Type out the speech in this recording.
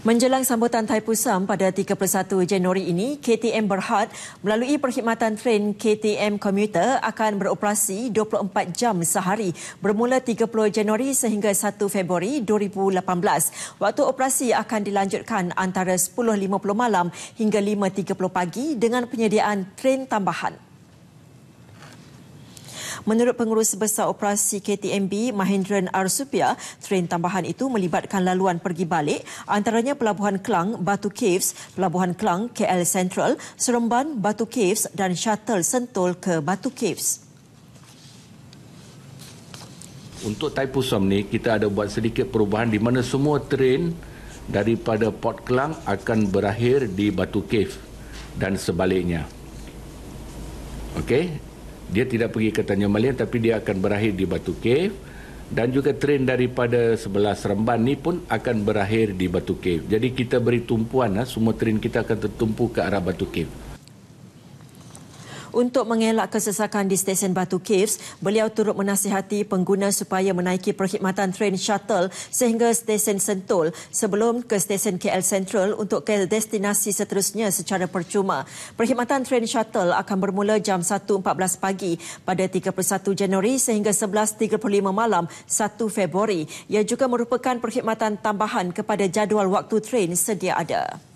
Menjelang sambutan Pusam pada 31 Januari ini, KTM Berhad melalui perkhidmatan tren KTM Commuter akan beroperasi 24 jam sehari bermula 30 Januari sehingga 1 Februari 2018. Waktu operasi akan dilanjutkan antara 10.50 malam hingga 5.30 pagi dengan penyediaan tren tambahan. Menurut pengurus besar operasi KTMB Mahendran Arsupia, tren tambahan itu melibatkan laluan pergi balik antaranya Pelabuhan Kelang, Batu Caves, Pelabuhan Kelang, KL Central, Seremban, Batu Caves dan shuttle sentul ke Batu Caves. Untuk Taipusom ni kita ada buat sedikit perubahan di mana semua tren daripada Port Kelang akan berakhir di Batu Cave dan sebaliknya. Okey, dia tidak pergi ke Tanjung Malian tapi dia akan berakhir di Batu Cave dan juga tren daripada sebelah Seremban ni pun akan berakhir di Batu Cave. Jadi kita beri tumpuan ah, semua tren kita akan tertumpu ke arah Batu Cave. Untuk mengelak kesesakan di stesen Batu Caves, beliau turut menasihati pengguna supaya menaiki perkhidmatan train shuttle sehingga stesen Sentul sebelum ke stesen KL Central untuk ke destinasi seterusnya secara percuma. Perkhidmatan train shuttle akan bermula jam 1.14 pagi pada 31 Januari sehingga 11.35 malam 1 Februari. Ia juga merupakan perkhidmatan tambahan kepada jadual waktu train sedia ada.